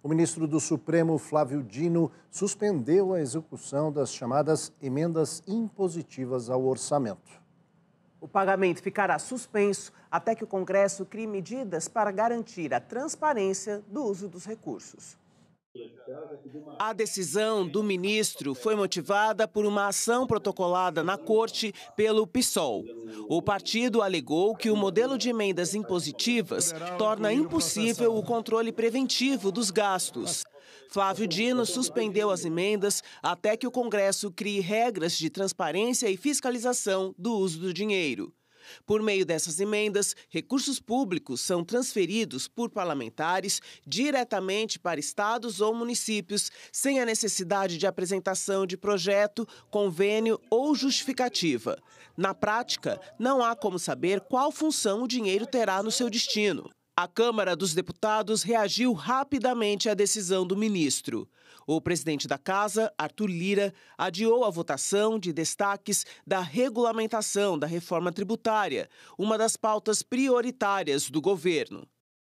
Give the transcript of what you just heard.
O ministro do Supremo, Flávio Dino, suspendeu a execução das chamadas emendas impositivas ao orçamento. O pagamento ficará suspenso até que o Congresso crie medidas para garantir a transparência do uso dos recursos. A decisão do ministro foi motivada por uma ação protocolada na corte pelo PSOL. O partido alegou que o modelo de emendas impositivas torna impossível o controle preventivo dos gastos. Flávio Dino suspendeu as emendas até que o Congresso crie regras de transparência e fiscalização do uso do dinheiro. Por meio dessas emendas, recursos públicos são transferidos por parlamentares diretamente para estados ou municípios, sem a necessidade de apresentação de projeto, convênio ou justificativa. Na prática, não há como saber qual função o dinheiro terá no seu destino. A Câmara dos Deputados reagiu rapidamente à decisão do ministro. O presidente da Casa, Arthur Lira, adiou a votação de destaques da regulamentação da reforma tributária, uma das pautas prioritárias do governo.